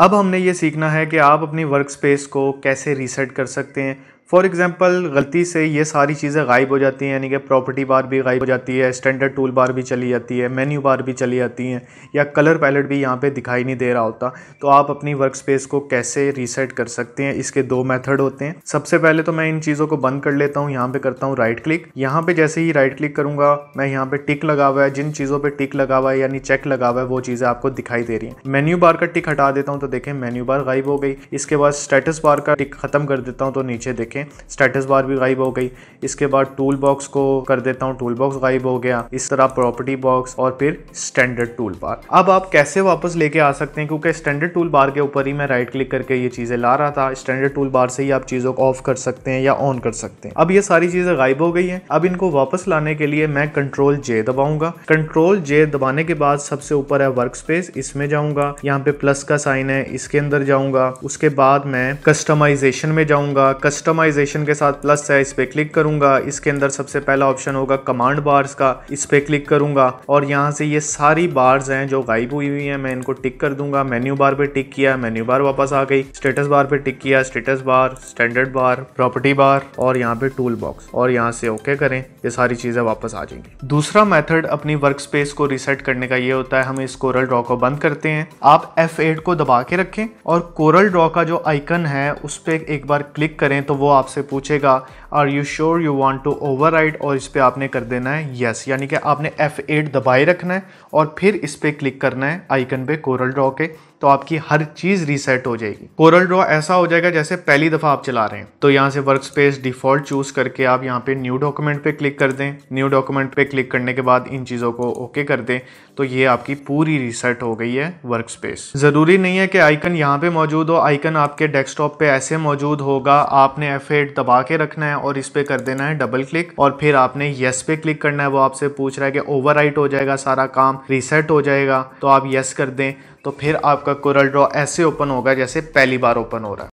अब हमने ये सीखना है कि आप अपनी वर्क स्पेस को कैसे रीसेट कर सकते हैं फॉर एग्ज़ाम्पल गलती से ये सारी चीज़ें गायब हो जाती हैं यानी कि प्रॉपर्टी बार भी गायब हो जाती है स्टैंडर्ड टूल बार भी चली जाती है मेन्यू बार भी चली जाती हैं या कलर पैलेट भी यहाँ पे दिखाई नहीं दे रहा होता तो आप अपनी वर्क स्पेस को कैसे रीसेट कर सकते हैं इसके दो मैथड होते हैं सबसे पहले तो मैं इन चीज़ों को बंद कर लेता हूँ यहाँ पर करता हूँ राइट क्लिक यहाँ पर जैसे ही राइट क्लिक करूँगा मैं यहाँ पर टिक लगा हुआ है जिन चीज़ों पर टिक लगा हुआ है यानी चेक लगा हुआ है वो चीज़ें आपको दिखाई दे रही हैं मेन्यू बार का टिक हटा देता हूँ तो देखें मेन्यू बार गायब हो गई इसके बाद स्टेटस बार का टिक खत्म कर देता हूँ तो नीचे देखें देखें स्टेटस बार भी गायब हो गई इसके बाद टूल बॉक्स को कर देता हूँ टूल बॉक्स गायब हो गया इस तरह प्रॉपर्टी बॉक्स और फिर स्टैंडर्ड टूल बार अब आप कैसे वापस लेके आ सकते हैं क्योंकि स्टैंडर्ड टूल बार के ऊपर ही मैं राइट क्लिक करके ये चीज़ें ला रहा था स्टैंडर्ड टूल बार से ही आप चीज़ों को ऑफ कर सकते हैं या ऑन कर सकते हैं अब ये सारी चीज़ें गायब हो गई हैं अब इनको वापस लाने के लिए मैं कंट्रोल जे दबाऊंगा कंट्रोल जे दबाने के बाद सबसे ऊपर है वर्क स्पेस इसमें जाऊंगा यहाँ पे प्लस का साइन है इसके अंदर जाऊंगा उसके बाद मैं कस्टमाइजेशन में जाऊंगा कस्टमाइज कस्टमाइजेशन के साथ प्लस है इस पर क्लिक करूंगा इसके अंदर सबसे पहला ऑप्शन होगा कमांड बार्स का इस पर क्लिक करूंगा और यहाँ से ये सारी बार्स हैं जो गायब हुई हुई हैं मैं इनको टिक कर दूंगा मेन्यू बार पे टिक किया मेन्यू बार वापस आ गई स्टेटस बार पे टिक किया status bar standard bar property bar और यहाँ पे टूल बॉक्स और यहाँ से ओके करें ये सारी चीज़ें वापस आ जाएंगी दूसरा मेथड अपनी वर्क स्पेस को रिसेट करने का ये होता है हम इस कोरल ड्रॉ को बंद करते हैं आप एफ को दबा के रखें और कोरल ड्रॉ का जो आइकन है उस पर एक बार क्लिक करें तो वो आपसे पूछेगा are you sure you want to over और इस पर आपने कर देना है येस yes, यानी कि आपने एट दबाए रखना है और फिर इस पर क्लिक करना है आइकन पे कोरल ड्रॉ के तो आपकी हर चीज़ रीसेट हो जाएगी कोरल ड्रॉ ऐसा हो जाएगा जैसे पहली दफ़ा आप चला रहे हैं तो यहाँ से वर्क स्पेस डिफॉल्ट चूज़ करके आप यहाँ पे न्यू डॉक्यूमेंट पे क्लिक कर दें न्यू डॉक्यूमेंट पे क्लिक करने के बाद इन चीज़ों को ओके कर दें तो ये आपकी पूरी रीसेट हो गई है वर्क स्पेस ज़रूरी नहीं है कि आइकन यहाँ पे मौजूद हो आइकन आपके डेस्कटॉप पे ऐसे मौजूद होगा आपने एफ दबा के रखना है और इस पे कर देना है डबल क्लिक और फिर आपने यस पे क्लिक करना है वो आपसे पूछ रहा है कि ओवर हो जाएगा सारा काम रीसेट हो जाएगा तो आप यस कर दें तो फिर आपका आपका कोरल ड्रॉ ऐसे ओपन होगा जैसे पहली बार ओपन हो रहा है